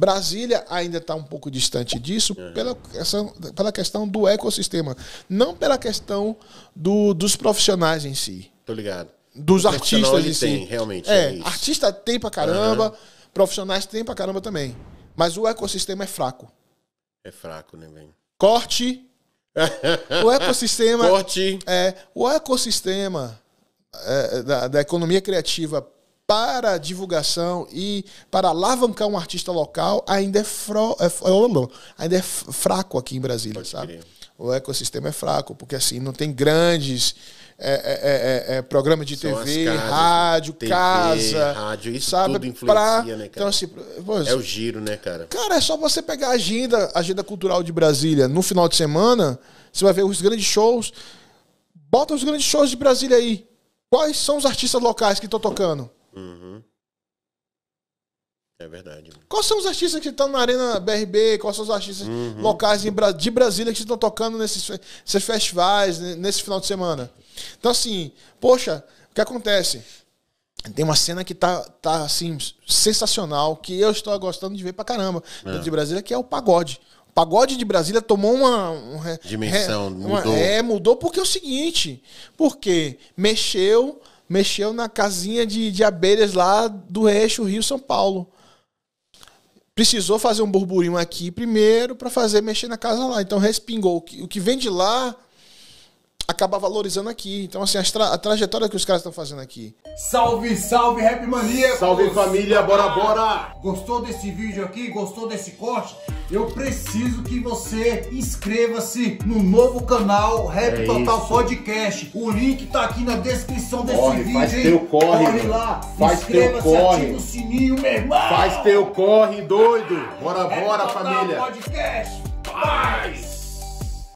Brasília ainda está um pouco distante disso é. pela, essa, pela questão do ecossistema, não pela questão do, dos profissionais em si. Tô ligado. Dos o artistas em si. Tem, realmente. É, é artista tem pra caramba, uhum. profissionais tem pra caramba também. Mas o ecossistema é fraco. É fraco, né, velho? Corte. o ecossistema. Corte. É, o ecossistema é, da, da economia criativa para divulgação e para alavancar um artista local ainda é, fro, é, oh, oh, oh, ainda é fraco aqui em Brasília, Pode sabe? Querer. O ecossistema é fraco, porque assim, não tem grandes é, é, é, é, é programas de São TV, casas, rádio, TV, casa. Rádio, isso sabe? tudo influencia, pra, né, cara? Então, assim, pois, é o giro, né, cara? Cara, é só você pegar a agenda, a agenda cultural de Brasília no final de semana, você vai ver os grandes shows. Bota os grandes shows de Brasília aí. Quais são os artistas locais que estão tocando? Uhum. É verdade. Quais são os artistas que estão na Arena BRB? Quais são os artistas uhum. locais de Brasília que estão tocando nesses, nesses festivais, nesse final de semana? Então, assim, poxa, o que acontece? Tem uma cena que tá, tá assim, sensacional, que eu estou gostando de ver pra caramba, é. de Brasília, que é o pagode. O pagode de Brasília tomou uma. uma Dimensão, re, uma, mudou. É, mudou porque é o seguinte: porque mexeu mexeu na casinha de, de abelhas lá do eixo Rio-São Paulo. Precisou fazer um burburinho aqui primeiro para fazer mexer na casa lá. Então respingou. O que, o que vem de lá acaba valorizando aqui. Então, assim, tra a trajetória que os caras estão fazendo aqui. Salve, salve, Rap Mania! Salve, família, bora, bora! Gostou desse vídeo aqui? Gostou desse corte? eu preciso que você inscreva-se no novo canal Rap é Total isso. Podcast. O link tá aqui na descrição desse corre, vídeo. Faz hein? teu corre. Corre lá, faz teu corre. ativa o sininho, meu irmão. Faz teu corre, doido. Bora, Rap bora, Total família. Podcast. Paz.